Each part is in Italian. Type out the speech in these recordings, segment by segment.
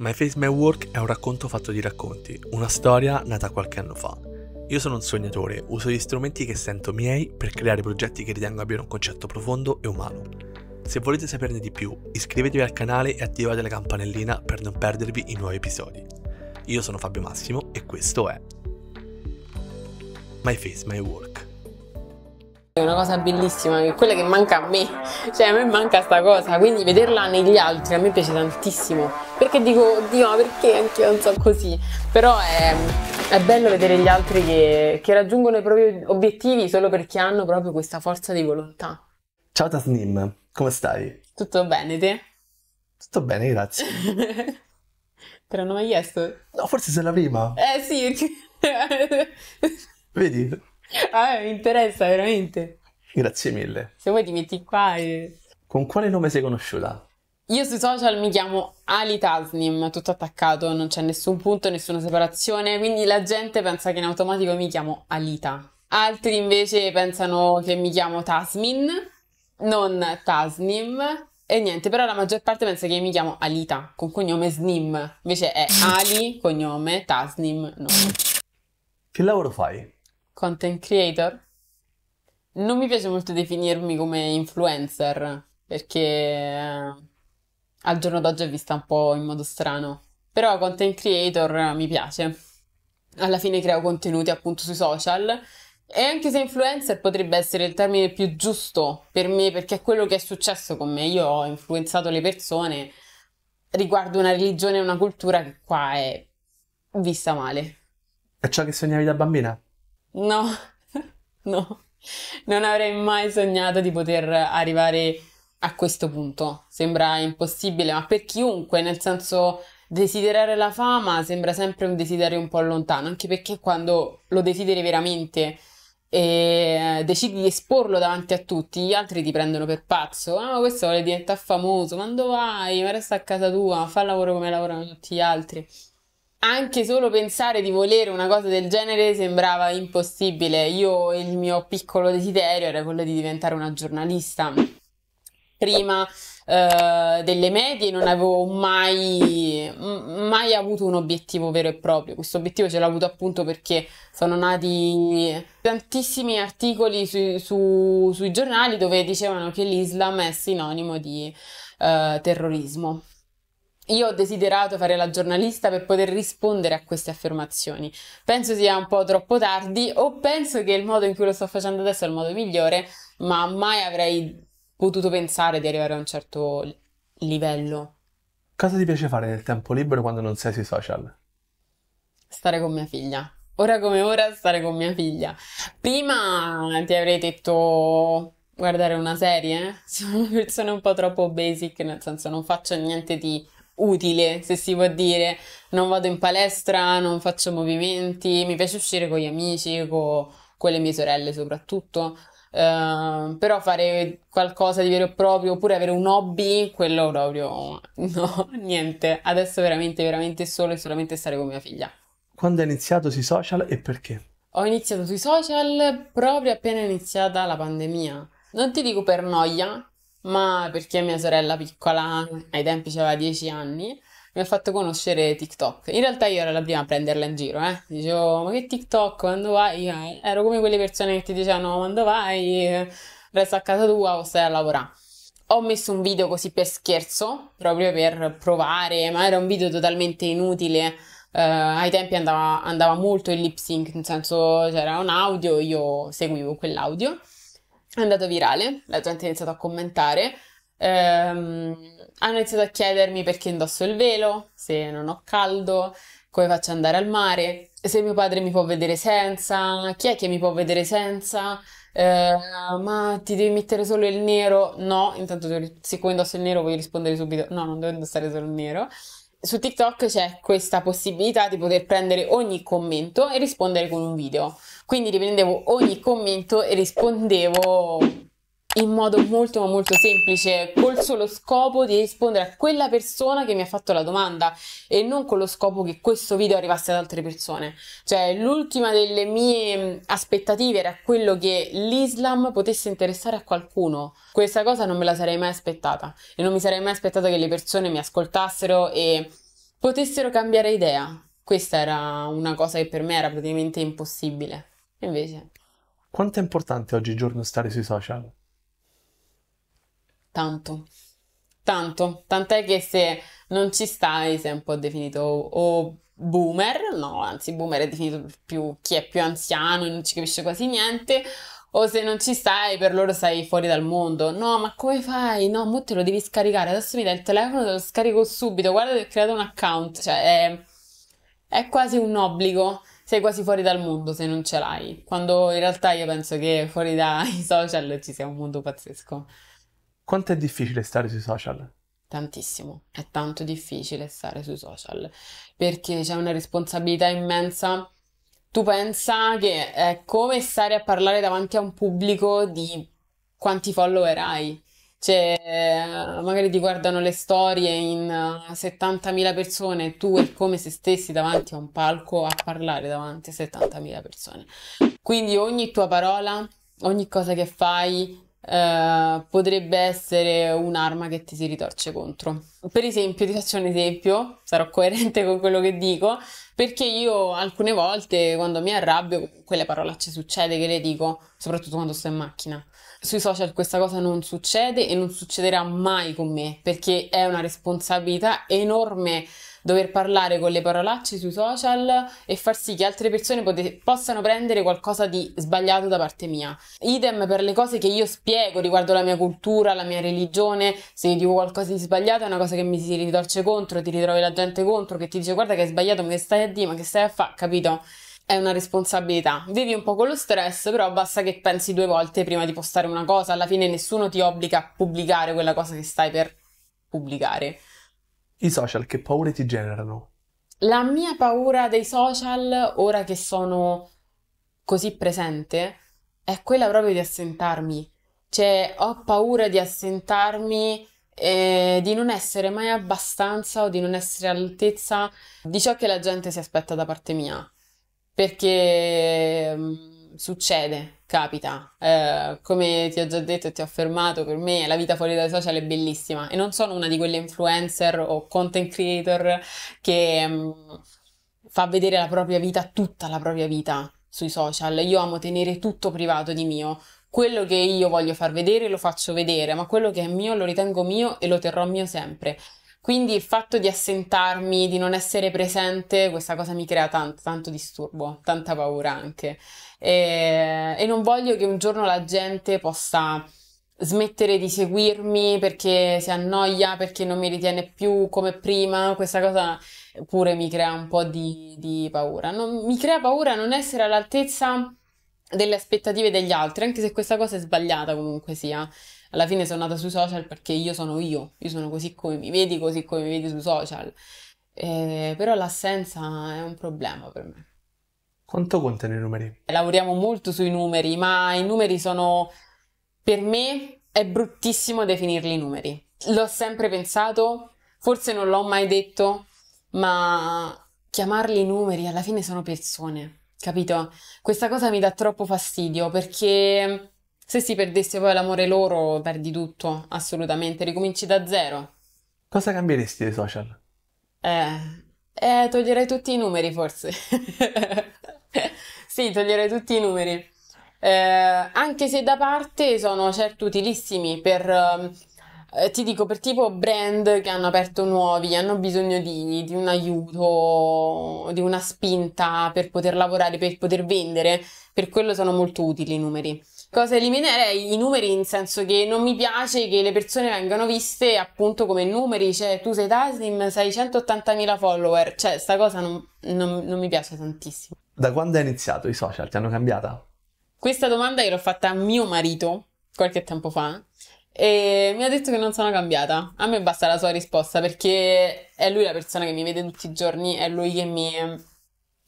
My Face My Work è un racconto fatto di racconti, una storia nata qualche anno fa. Io sono un sognatore, uso gli strumenti che sento miei per creare progetti che ritengo abbiano un concetto profondo e umano. Se volete saperne di più, iscrivetevi al canale e attivate la campanellina per non perdervi i nuovi episodi. Io sono Fabio Massimo e questo è My Face My Work. È una cosa bellissima, quella che manca a me, cioè a me manca sta cosa, quindi vederla negli altri a me piace tantissimo, perché dico, oddio, perché anche io non so così, però è, è bello vedere gli altri che, che raggiungono i propri obiettivi solo perché hanno proprio questa forza di volontà. Ciao Tasnim, come stai? Tutto bene, te? Tutto bene, grazie. Te l'hanno mai chiesto? No, forse sei la prima. Eh sì, Vedi? Ah, mi interessa veramente. Grazie mille. Se vuoi ti metti qua e... Con quale nome sei conosciuta? Io sui social mi chiamo Ali Tasnim, tutto attaccato, non c'è nessun punto, nessuna separazione, quindi la gente pensa che in automatico mi chiamo Alita. Altri invece pensano che mi chiamo Tasmin, non Tasnim. E niente, però la maggior parte pensa che mi chiamo Alita, con cognome Snim. Invece è Ali, cognome, Tasnim, nome. Che lavoro fai? Content creator? Non mi piace molto definirmi come influencer perché eh, al giorno d'oggi è vista un po' in modo strano, però content creator eh, mi piace. Alla fine creo contenuti appunto sui social e anche se influencer potrebbe essere il termine più giusto per me perché è quello che è successo con me, io ho influenzato le persone riguardo una religione e una cultura che qua è vista male. È ciò che sognavi da bambina? No, no, non avrei mai sognato di poter arrivare a questo punto. Sembra impossibile, ma per chiunque, nel senso desiderare la fama sembra sempre un desiderio un po' lontano, anche perché quando lo desideri veramente e decidi di esporlo davanti a tutti, gli altri ti prendono per pazzo. Ah, questo vuole diventare famoso, ma dove vai? Ma resta a casa tua, fa il lavoro come lavorano tutti gli altri anche solo pensare di volere una cosa del genere sembrava impossibile. Io il mio piccolo desiderio era quello di diventare una giornalista. Prima eh, delle medie non avevo mai, mai avuto un obiettivo vero e proprio. Questo obiettivo ce l'ho avuto appunto perché sono nati tantissimi articoli su, su, sui giornali dove dicevano che l'Islam è sinonimo di eh, terrorismo io ho desiderato fare la giornalista per poter rispondere a queste affermazioni. Penso sia un po' troppo tardi o penso che il modo in cui lo sto facendo adesso è il modo migliore, ma mai avrei potuto pensare di arrivare a un certo livello. Cosa ti piace fare nel tempo libero quando non sei sui social? Stare con mia figlia. Ora come ora stare con mia figlia. Prima ti avrei detto guardare una serie, eh? sono una persona un po' troppo basic, nel senso non faccio niente di utile, se si può dire. Non vado in palestra, non faccio movimenti, mi piace uscire con gli amici, con, con le mie sorelle soprattutto. Uh, però fare qualcosa di vero e proprio oppure avere un hobby, quello proprio no, niente. Adesso veramente, veramente solo e solamente stare con mia figlia. Quando hai iniziato sui social e perché? Ho iniziato sui social proprio appena iniziata la pandemia. Non ti dico per noia, ma perché mia sorella piccola, ai tempi aveva 10 anni, mi ha fatto conoscere TikTok. In realtà io ero la prima a prenderla in giro, eh. Dicevo, ma che TikTok, quando vai? Io eh, ero come quelle persone che ti dicevano, quando vai, eh, resta a casa tua o stai a lavorare. Ho messo un video così per scherzo, proprio per provare, ma era un video totalmente inutile. Eh, ai tempi andava, andava molto il lip sync, nel senso c'era un audio, io seguivo quell'audio è andato virale, la gente ha iniziato a commentare, ehm, hanno iniziato a chiedermi perché indosso il velo, se non ho caldo, come faccio ad andare al mare, se mio padre mi può vedere senza, chi è che mi può vedere senza, eh, ma ti devi mettere solo il nero? No, intanto siccome indosso il nero voglio rispondere subito, no, non devo indossare solo il nero su TikTok c'è questa possibilità di poter prendere ogni commento e rispondere con un video. Quindi riprendevo ogni commento e rispondevo in modo molto ma molto semplice, col solo scopo di rispondere a quella persona che mi ha fatto la domanda e non con lo scopo che questo video arrivasse ad altre persone. Cioè, l'ultima delle mie mm, aspettative era quello che l'Islam potesse interessare a qualcuno. Questa cosa non me la sarei mai aspettata e non mi sarei mai aspettata che le persone mi ascoltassero e potessero cambiare idea. Questa era una cosa che per me era praticamente impossibile. Invece. Quanto è importante oggigiorno stare sui social? Tanto, tanto, tant'è che se non ci stai sei un po' definito o boomer, no, anzi boomer è definito più chi è più anziano e non ci capisce quasi niente, o se non ci stai per loro sei fuori dal mondo. No, ma come fai? No, mo te lo devi scaricare, adesso mi dai il telefono, te lo scarico subito, guarda che ho creato un account, cioè è, è quasi un obbligo sei quasi fuori dal mondo se non ce l'hai, quando in realtà io penso che fuori dai social ci sia un mondo pazzesco. Quanto è difficile stare sui social? Tantissimo, è tanto difficile stare sui social perché c'è una responsabilità immensa. Tu pensa che è come stare a parlare davanti a un pubblico di quanti follower hai. Cioè, magari ti guardano le storie in 70.000 eh, persone e tu è come se stessi davanti a un palco a parlare davanti a 70.000 persone. Quindi ogni tua parola, ogni cosa che fai eh, potrebbe essere un'arma che ti si ritorce contro. Per esempio, ti faccio un esempio, sarò coerente con quello che dico, perché io alcune volte quando mi arrabbio, quelle parolacce succede che le dico, soprattutto quando sto in macchina. Sui social questa cosa non succede e non succederà mai con me, perché è una responsabilità enorme dover parlare con le parolacce sui social e far sì che altre persone pote- possano prendere qualcosa di sbagliato da parte mia. Idem per le cose che io spiego riguardo la mia cultura, la mia religione, se dico qualcosa di sbagliato è una cosa che mi si ritorce contro, ti ritrovi la gente contro che ti dice guarda che hai sbagliato, ma che stai a dire, ma che stai a fare, capito? è una responsabilità. Vivi un po' con lo stress, però basta che pensi due volte prima di postare una cosa, alla fine nessuno ti obbliga a pubblicare quella cosa che stai per pubblicare i social che paure ti generano? La mia paura dei social, ora che sono così presente, è quella proprio di assentarmi. Cioè, ho paura di assentarmi, eh, di non essere mai abbastanza o di non essere all'altezza di ciò che la gente si aspetta da parte mia. Perché mm, succede, capita. Eh, come ti ho già detto e ti ho affermato, per me la vita fuori dai social è bellissima e non sono una di quelle influencer o content creator che mh, mm, fa vedere la propria vita, tutta la propria vita sui social. Io amo tenere tutto privato di mio. Quello che io voglio far vedere lo faccio vedere, ma quello che è mio lo ritengo mio e lo terrò mio sempre. Quindi il fatto di assentarmi, di non essere presente, questa cosa mi crea tanto, tanto disturbo, tanta paura anche. E, e non voglio che un giorno la gente possa smettere di seguirmi perché si annoia, perché non mi ritiene più come prima, questa cosa pure mi crea un po' di, di paura. Non, mi crea paura non essere all'altezza delle aspettative degli altri, anche se questa cosa è sbagliata comunque sia alla fine sono nata sui social perché io sono io, io sono così come mi vedi, così come mi vedi sui social. Eh, però l'assenza è un problema per me. Quanto contano i numeri? Lavoriamo molto sui numeri, ma i numeri sono... Per me è bruttissimo definirli numeri. L'ho sempre pensato, forse non l'ho mai detto, ma chiamarli numeri alla fine sono persone, capito? Questa cosa mi dà troppo fastidio perché se si perdesse poi l'amore loro, perdi tutto, assolutamente, ricominci da zero. Cosa cambieresti dei social? Eh, eh toglierei tutti i numeri forse. sì, toglierei tutti i numeri. Eh, anche se da parte sono certo utilissimi per... Ehm, eh, ti dico, per tipo brand che hanno aperto nuovi, hanno bisogno di, di, un aiuto, di una spinta per poter lavorare, per poter vendere, per quello sono molto utili i numeri. Cosa eliminerei? I numeri, in senso che non mi piace che le persone vengano viste appunto come numeri, cioè tu sei Taslim, sei 180.000 follower, cioè sta cosa non, non, non mi piace tantissimo. Da quando hai iniziato i social? Ti hanno cambiata? Questa domanda io l'ho fatta a mio marito qualche tempo fa e mi ha detto che non sono cambiata. A me basta la sua risposta perché è lui la persona che mi vede tutti i giorni, è lui che mi,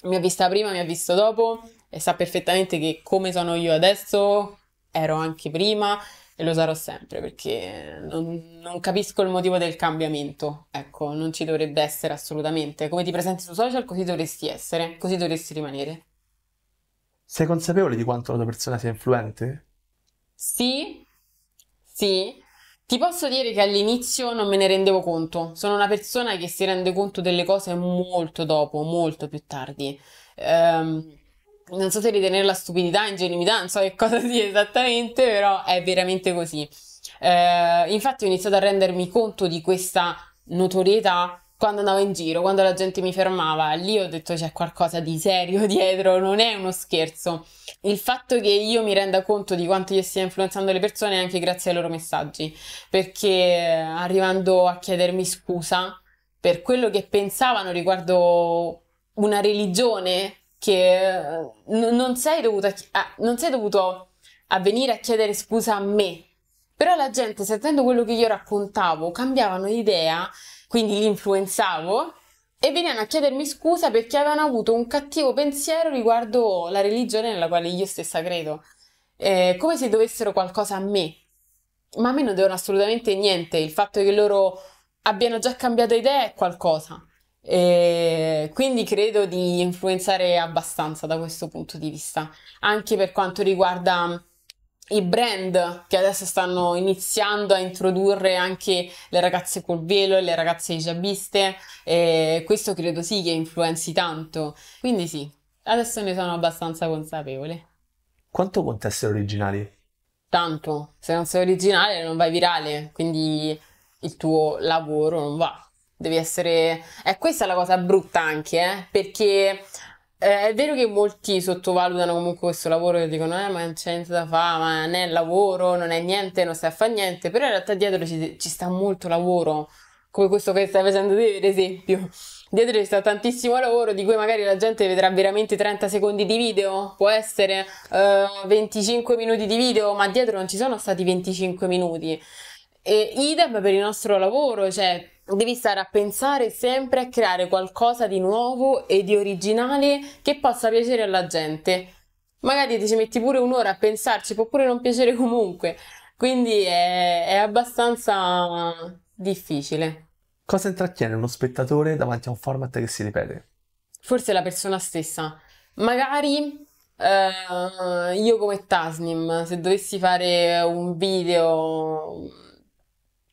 mi ha vista prima, mi ha visto dopo e sa perfettamente che come sono io adesso, ero anche prima e lo sarò sempre perché non, non, capisco il motivo del cambiamento. Ecco, non ci dovrebbe essere assolutamente. Come ti presenti su social, così dovresti essere, così dovresti rimanere. Sei consapevole di quanto la tua persona sia influente? Sì, sì. Ti posso dire che all'inizio non me ne rendevo conto. Sono una persona che si rende conto delle cose molto dopo, molto più tardi. Ehm non so se ritenere la stupidità, ingenuità, non so che cosa sia esattamente, però è veramente così. Eh, infatti ho iniziato a rendermi conto di questa notorietà quando andavo in giro, quando la gente mi fermava, lì ho detto c'è qualcosa di serio dietro, non è uno scherzo. Il fatto che io mi renda conto di quanto io stia influenzando le persone è anche grazie ai loro messaggi, perché eh, arrivando a chiedermi scusa per quello che pensavano riguardo una religione che eh, n- non, sei dovuta, ah, non sei dovuto a venire a chiedere scusa a me. Però la gente, sentendo quello che io raccontavo, cambiavano idea, quindi li influenzavo e venivano a chiedermi scusa perché avevano avuto un cattivo pensiero riguardo la religione nella quale io stessa credo. Eh, come se dovessero qualcosa a me. Ma a me non devono assolutamente niente. Il fatto che loro abbiano già cambiato idea è qualcosa. E quindi credo di influenzare abbastanza da questo punto di vista, anche per quanto riguarda mm, i brand che adesso stanno iniziando a introdurre anche le ragazze col velo e le ragazze hijabiste, e questo credo sì che influenzi tanto. Quindi sì, adesso ne sono abbastanza consapevole. Quanto conta essere originali? Tanto, se non sei originale non vai virale, quindi il tuo lavoro non va devi essere... Eh, questa è la cosa brutta anche, eh, perché eh, è vero che molti sottovalutano comunque questo lavoro e dicono eh ma non c'è niente da fare, ma non è lavoro, non è niente, non stai a fare niente, però in realtà dietro ci, ci sta molto lavoro, come questo che stai facendo te per esempio. Dietro ci sta tantissimo lavoro di cui magari la gente vedrà veramente 30 secondi di video, può essere eh, 25 minuti di video, ma dietro non ci sono stati 25 minuti. E idem per il nostro lavoro, cioè devi stare a pensare sempre a creare qualcosa di nuovo e di originale che possa piacere alla gente. Magari ti ci metti pure un'ora a pensarci, può pure non piacere comunque, quindi è, è abbastanza difficile. Cosa intrattiene uno spettatore davanti a un format che si ripete? Forse la persona stessa. Magari eh, io come Tasnim, se dovessi fare un video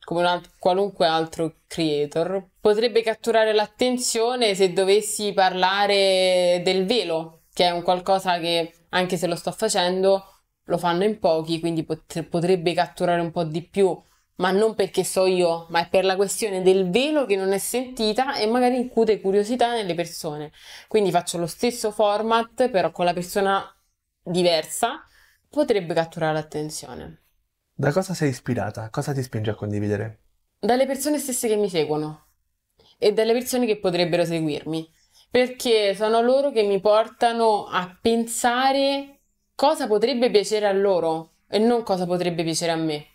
come alt- qualunque altro creator potrebbe catturare l'attenzione se dovessi parlare del velo, che è un qualcosa che anche se lo sto facendo lo fanno in pochi, quindi potrebbe catturare un po' di più, ma non perché so io, ma è per la questione del velo che non è sentita e magari incute curiosità nelle persone. Quindi faccio lo stesso format, però con la persona diversa, potrebbe catturare l'attenzione. Da cosa sei ispirata? Cosa ti spinge a condividere? dalle persone stesse che mi seguono e dalle persone che potrebbero seguirmi, perché sono loro che mi portano a pensare cosa potrebbe piacere a loro e non cosa potrebbe piacere a me.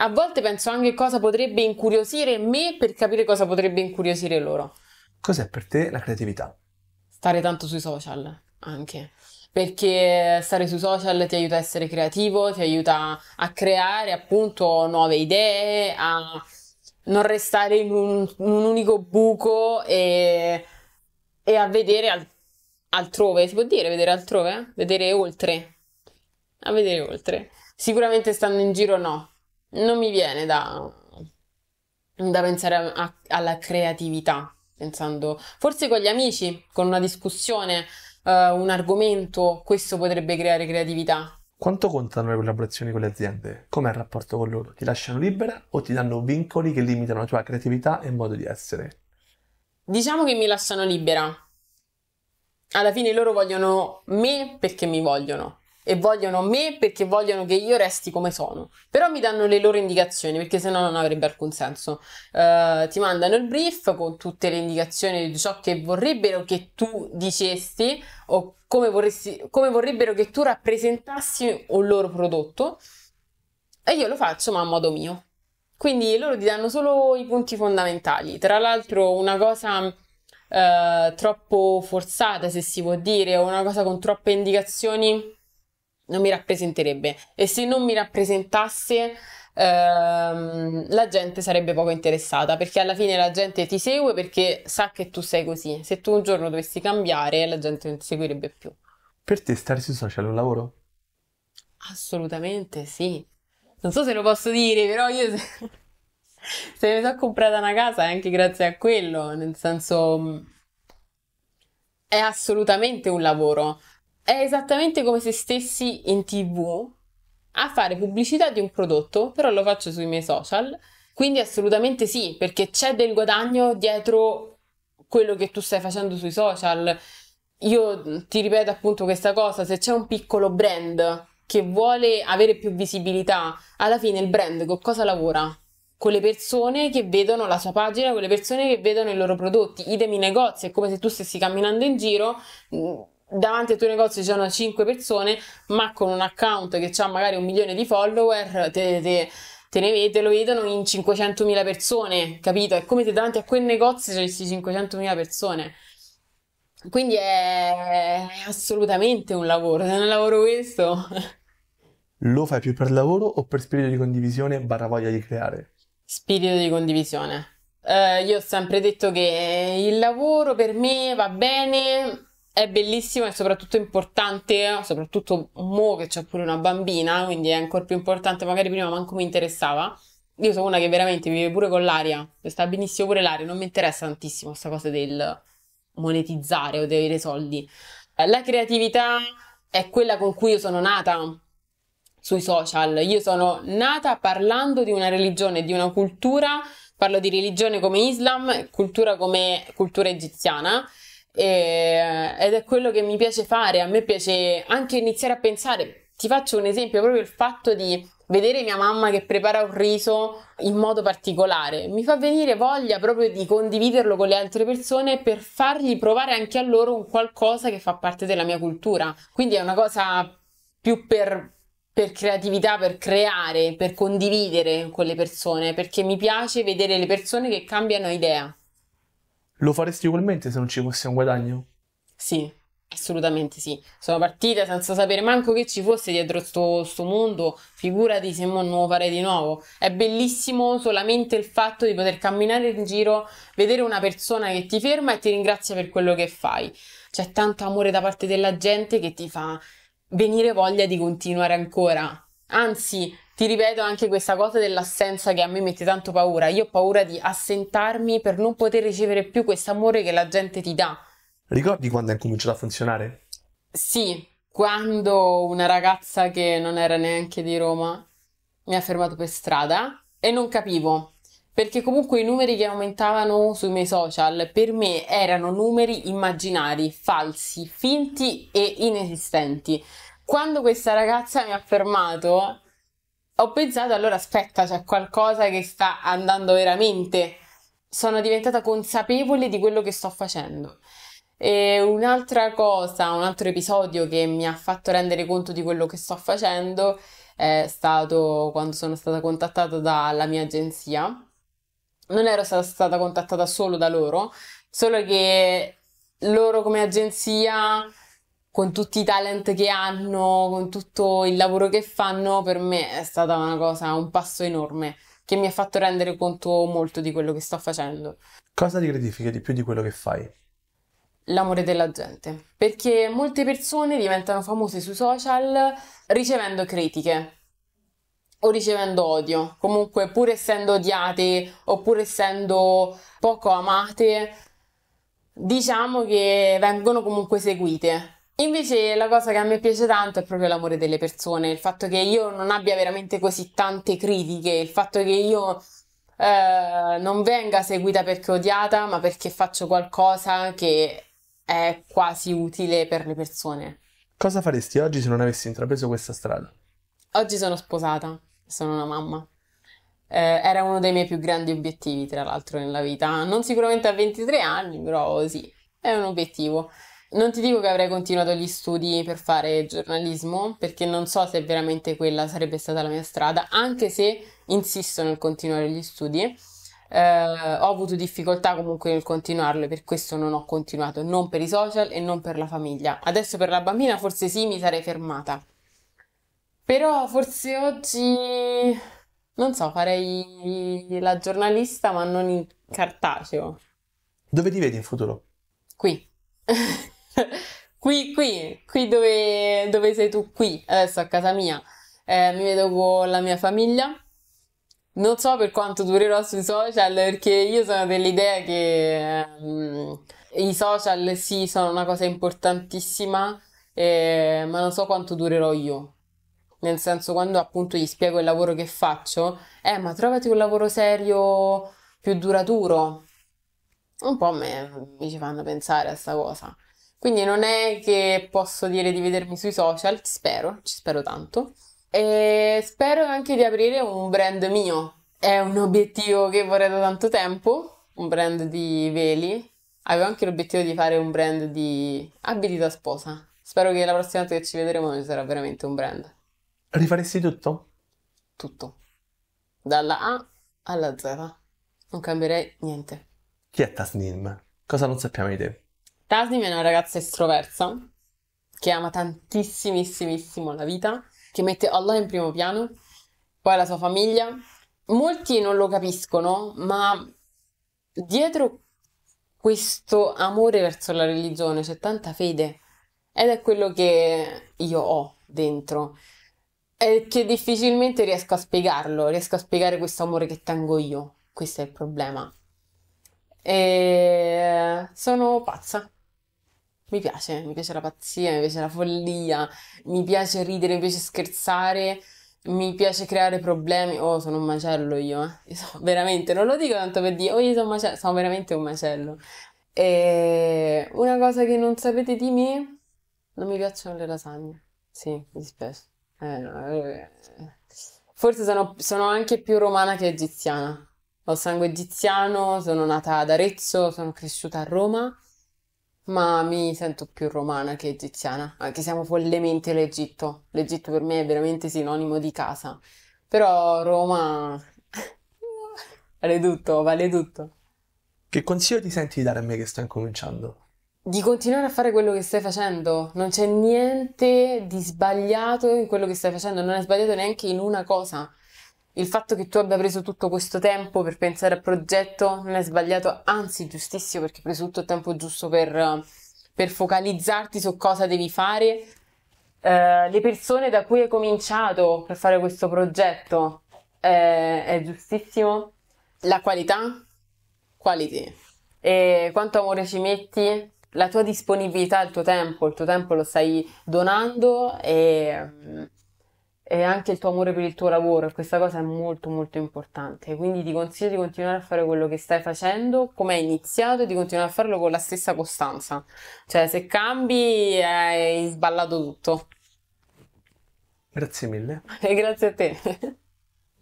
A volte penso anche cosa potrebbe incuriosire me per capire cosa potrebbe incuriosire loro. Cos'è per te la creatività? Stare tanto sui social, anche. Perché stare sui social ti aiuta a essere creativo, ti aiuta a creare appunto nuove idee, a non restare in un, un unico buco e, e a vedere al, altrove, si può dire vedere altrove? Vedere oltre, a vedere oltre. Sicuramente stando in giro no, non mi viene da, da pensare a, a, alla creatività, pensando forse con gli amici, con una discussione, uh, un argomento, questo potrebbe creare creatività, quanto contano le collaborazioni con le aziende? Com'è il rapporto con loro? Ti lasciano libera o ti danno vincoli che limitano la tua creatività e modo di essere? Diciamo che mi lasciano libera. Alla fine loro vogliono me perché mi vogliono e vogliono me perché vogliono che io resti come sono. Però mi danno le loro indicazioni perché sennò non avrebbe alcun senso. Uh, ti mandano il brief con tutte le indicazioni di ciò che vorrebbero che tu dicesti o come, vorresti, come vorrebbero che tu rappresentassi un loro prodotto e io lo faccio ma a modo mio. Quindi loro ti danno solo i punti fondamentali. Tra l'altro una cosa eh, troppo forzata, se si può dire, o una cosa con troppe indicazioni non mi rappresenterebbe e se non mi rappresentasse ehm, la gente sarebbe poco interessata perché alla fine la gente ti segue perché sa che tu sei così se tu un giorno dovessi cambiare la gente non ti seguirebbe più per te stare sui social è un lavoro? assolutamente sì non so se lo posso dire però io se, se mi sono comprata una casa è anche grazie a quello nel senso mm, è assolutamente un lavoro è esattamente come se stessi in tv a fare pubblicità di un prodotto, però lo faccio sui miei social. Quindi assolutamente sì, perché c'è del guadagno dietro quello che tu stai facendo sui social. Io ti ripeto appunto questa cosa, se c'è un piccolo brand che vuole avere più visibilità, alla fine il brand con cosa lavora? Con le persone che vedono la sua pagina, con le persone che vedono i loro prodotti, idem i negozi, è come se tu stessi camminando in giro mm, davanti al tuo negozio ci sono 5 persone, ma con un account che ha magari un milione di follower, te, te, te ne vede, lo vedono in 500.000 persone, capito? È come se davanti a quel negozio ci avessi 500.000 persone. Quindi è, è assolutamente un lavoro, se non lavoro questo. Lo fai più per lavoro o per spirito di condivisione barra voglia di creare? Spirito di condivisione. Uh, io ho sempre detto che il lavoro per me va bene è bellissima e soprattutto importante, soprattutto mo che c'è pure una bambina, quindi è ancora più importante, magari prima manco mi interessava. Io sono una che veramente vive pure con l'aria, sta benissimo pure l'aria, non mi interessa tantissimo questa cosa del monetizzare o di avere soldi. La creatività è quella con cui io sono nata sui social, io sono nata parlando di una religione, di una cultura, parlo di religione come Islam, cultura come cultura egiziana e, ehm, ed è quello che mi piace fare, a me piace anche iniziare a pensare. Ti faccio un esempio, proprio il fatto di vedere mia mamma che prepara un riso in modo particolare, mi fa venire voglia proprio di condividerlo con le altre persone per fargli provare anche a loro un qualcosa che fa parte della mia cultura. Quindi è una cosa più per per creatività, per creare, per condividere con le persone, perché mi piace vedere le persone che cambiano idea. Lo faresti ugualmente se non ci fosse un guadagno? Sì, assolutamente sì. Sono partita senza sapere manco che ci fosse dietro questo mondo, figurati se non lo farei di nuovo. È bellissimo solamente il fatto di poter camminare in giro, vedere una persona che ti ferma e ti ringrazia per quello che fai. C'è tanto amore da parte della gente che ti fa venire voglia di continuare ancora. Anzi, ti ripeto anche questa cosa dell'assenza che a me mette tanto paura. Io ho paura di assentarmi per non poter ricevere più quest'amore che la gente ti dà. Ricordi quando è cominciato a funzionare? Sì, quando una ragazza che non era neanche di Roma mi ha fermato per strada e non capivo perché comunque i numeri che aumentavano sui miei social per me erano numeri immaginari, falsi, finti e inesistenti. Quando questa ragazza mi ha fermato ho pensato allora aspetta, c'è qualcosa che sta andando veramente. Sono diventata consapevole di quello che sto facendo. E un'altra cosa, un altro episodio che mi ha fatto rendere conto di quello che sto facendo è stato quando sono stata contattata dalla mia agenzia. Non ero stata, stata contattata solo da loro, solo che loro come agenzia con tutti i talent che hanno, con tutto il lavoro che fanno, per me è stata una cosa, un passo enorme che mi ha fatto rendere conto molto di quello che sto facendo. Cosa ti gratifica di più di quello che fai? L'amore della gente, perché molte persone diventano famose sui social ricevendo critiche o ricevendo odio. Comunque, pur essendo odiate oppure essendo poco amate, diciamo che vengono comunque seguite Invece la cosa che a me piace tanto è proprio l'amore delle persone, il fatto che io non abbia veramente così tante critiche, il fatto che io eh, non venga seguita perché odiata, ma perché faccio qualcosa che è quasi utile per le persone. Cosa faresti oggi se non avessi intrapreso questa strada? Oggi sono sposata, sono una mamma. Eh, era uno dei miei più grandi obiettivi, tra l'altro, nella vita. Non sicuramente a 23 anni, però sì, è un obiettivo. Non ti dico che avrei continuato gli studi per fare giornalismo, perché non so se veramente quella sarebbe stata la mia strada, anche se insisto nel continuare gli studi. Eh, ho avuto difficoltà comunque nel continuarlo e per questo non ho continuato, non per i social e non per la famiglia. Adesso per la bambina forse sì, mi sarei fermata. Però forse oggi, non so, farei la giornalista ma non in cartaceo. Dove ti vedi in futuro? Qui. qui, qui, qui dove, dove, sei tu qui, adesso a casa mia. Eh, mi vedo con la mia famiglia. Non so per quanto durerò sui social perché io sono dell'idea che um, i social sì sono una cosa importantissima, eh, ma non so quanto durerò io. Nel senso, quando appunto gli spiego il lavoro che faccio, eh, ma trovati un lavoro serio più duraturo. Un po' a me, mi ci fanno pensare a sta cosa. Quindi non è che posso dire di vedermi sui social, spero, ci spero tanto. E spero anche di aprire un brand mio. È un obiettivo che vorrei da tanto tempo, un brand di veli. Avevo anche l'obiettivo di fare un brand di abiti da sposa. Spero che la prossima volta che ci vedremo ci sarà veramente un brand. Rifaresti tutto? Tutto. Dalla A alla Z. Non cambierei niente. Chi è Tasnim? Cosa non sappiamo di te? Tasnim è una ragazza estroversa che ama tantissimissimo la vita, che mette Allah in primo piano, poi la sua famiglia. Molti non lo capiscono, ma dietro questo amore verso la religione c'è tanta fede ed è quello che io ho dentro e che difficilmente riesco a spiegarlo, riesco a spiegare questo amore che tengo io, questo è il problema. E sono pazza mi piace, mi piace la pazzia, mi piace la follia, mi piace ridere, mi piace scherzare, mi piace creare problemi. Oh, sono un macello io, eh. Io sono veramente, non lo dico tanto per dire, oh io sono un macello, sono veramente un macello. E una cosa che non sapete di me, non mi piacciono le lasagne. Sì, mi dispiace. Eh, no, eh, forse sono, sono anche più romana che egiziana. Ho sangue egiziano, sono nata ad Arezzo, sono cresciuta a Roma ma mi sento più romana che egiziana, anche se amo follemente l'Egitto. L'Egitto per me è veramente sinonimo di casa. Però Roma vale tutto, vale tutto. Che consiglio ti senti di dare a me che sto incominciando? Di continuare a fare quello che stai facendo. Non c'è niente di sbagliato in quello che stai facendo, non è sbagliato neanche in una cosa. Il fatto che tu abbia preso tutto questo tempo per pensare al progetto non è sbagliato, anzi giustissimo perché hai preso tutto il tempo giusto per, per focalizzarti su cosa devi fare. Eh, le persone da cui hai cominciato per fare questo progetto eh, è giustissimo. La qualità, quality. E quanto amore ci metti, la tua disponibilità, il tuo tempo, il tuo tempo lo stai donando e mm, e anche il tuo amore per il tuo lavoro e questa cosa è molto molto importante quindi ti consiglio di continuare a fare quello che stai facendo come hai iniziato e di continuare a farlo con la stessa costanza cioè se cambi hai sballato tutto grazie mille e grazie a te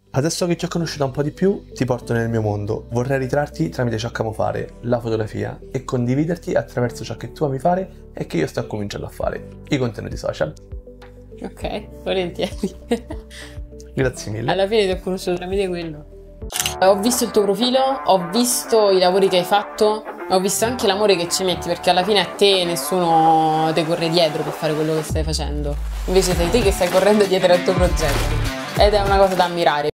Adesso che ti ho conosciuto un po' di più, ti porto nel mio mondo. Vorrei ritrarti tramite ciò che amo fare, la fotografia, e condividerti attraverso ciò che tu ami fare e che io sto cominciando a fare, i contenuti social. Ok, volentieri. Grazie mille. Alla fine ti ho conosciuto tramite quello. Ho visto il tuo profilo, ho visto i lavori che hai fatto, ho visto anche l'amore che ci metti, perché alla fine a te nessuno ti corre dietro per fare quello che stai facendo. Invece sei te che stai correndo dietro al tuo progetto. Ed è una cosa da ammirare.